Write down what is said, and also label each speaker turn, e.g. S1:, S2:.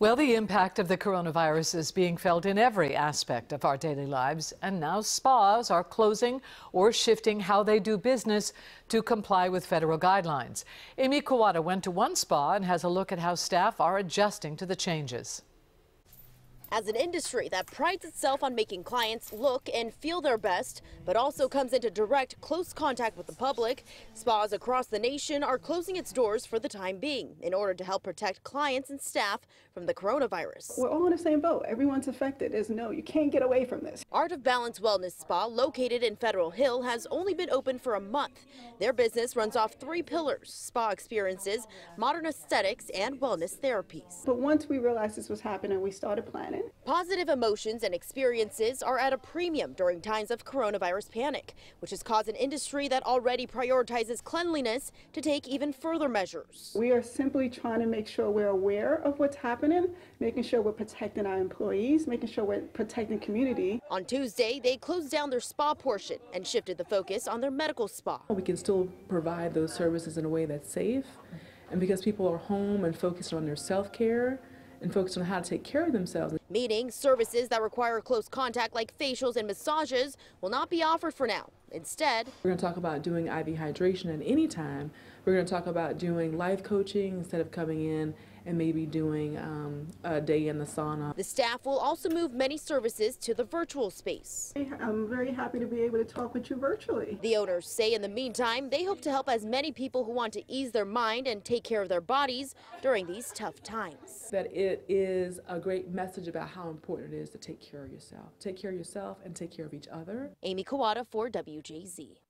S1: Well, the impact of the coronavirus is being felt in every aspect of our daily lives, and now spas are closing or shifting how they do business to comply with federal guidelines. Amy Kawada went to one spa and has a look at how staff are adjusting to the changes.
S2: As an industry that prides itself on making clients look and feel their best, but also comes into direct, close contact with the public, spas across the nation are closing its doors for the time being in order to help protect clients and staff from the coronavirus. We're
S1: all in the same boat. Everyone's affected. There's no, you can't get away from this.
S2: Art of Balance Wellness Spa, located in Federal Hill, has only been open for a month. Their business runs off three pillars spa experiences, modern aesthetics, and wellness therapies. But once we realized this was happening, we started planning Positive emotions and experiences are at a premium during times of coronavirus panic, which has caused an industry that already prioritizes cleanliness to take even further measures.
S1: We are simply trying to make sure we're aware of what's happening, making sure we're protecting our employees, making sure we're protecting community.
S2: On Tuesday, they closed down their spa portion and shifted the focus on their medical spa.
S1: We can still provide those services in a way that's safe. And because people are home and focused on their self-care, and focused on how to take care of themselves.
S2: Meaning services that require close contact like facials and massages will not be offered for now. Instead,
S1: we're going to talk about doing IV hydration at any time. We're going to talk about doing life coaching instead of coming in and maybe doing um, a day in the sauna. The
S2: staff will also move many services to the virtual space. I'm very happy to be able to talk with you virtually. The owners say in the meantime, they hope to help as many people who want to ease their mind and take care of their bodies during these tough times. That it
S1: is a great message about how important it is to take care of yourself. Take care of yourself and take care of each other. Amy Kawada for WJZ.